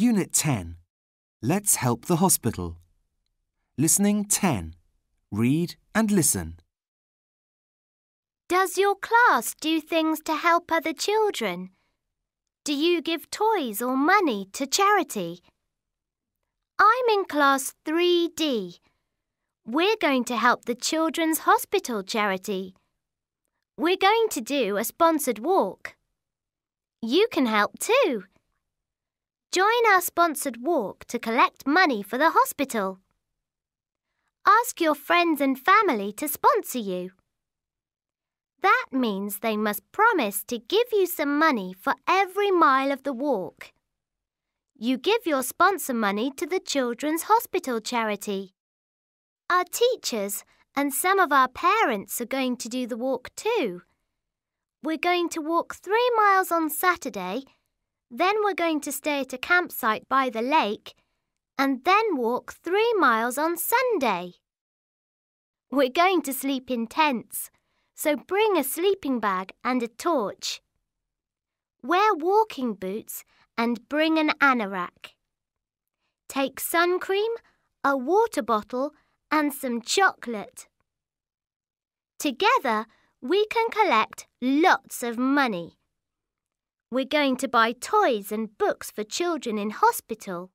Unit 10. Let's help the hospital. Listening 10. Read and listen. Does your class do things to help other children? Do you give toys or money to charity? I'm in class 3D. We're going to help the Children's Hospital charity. We're going to do a sponsored walk. You can help too. Join our sponsored walk to collect money for the hospital. Ask your friends and family to sponsor you. That means they must promise to give you some money for every mile of the walk. You give your sponsor money to the Children's Hospital charity. Our teachers and some of our parents are going to do the walk too. We're going to walk three miles on Saturday then we're going to stay at a campsite by the lake and then walk three miles on Sunday. We're going to sleep in tents, so bring a sleeping bag and a torch. Wear walking boots and bring an anorak. Take sun cream, a water bottle and some chocolate. Together, we can collect lots of money. We're going to buy toys and books for children in hospital.